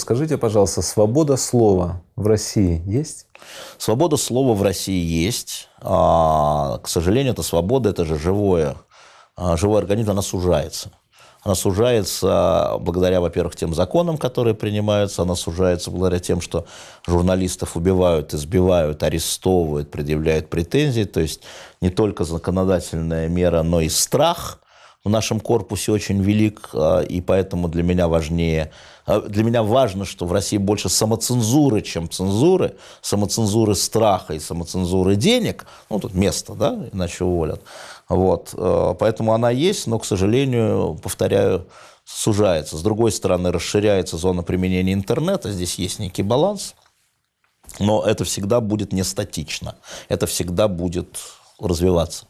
Скажите, пожалуйста, свобода слова в России есть? Свобода слова в России есть. А, к сожалению, эта свобода – это же живое, а, живой организм, она сужается. Она сужается благодаря, во-первых, тем законам, которые принимаются, она сужается благодаря тем, что журналистов убивают, избивают, арестовывают, предъявляют претензии. То есть не только законодательная мера, но и страх – в нашем корпусе очень велик, а, и поэтому для меня важнее, а, для меня важно, что в России больше самоцензуры, чем цензуры, самоцензуры страха и самоцензуры денег, ну, тут место, да, иначе уволят, вот, а, поэтому она есть, но, к сожалению, повторяю, сужается. С другой стороны, расширяется зона применения интернета, здесь есть некий баланс, но это всегда будет не статично, это всегда будет развиваться.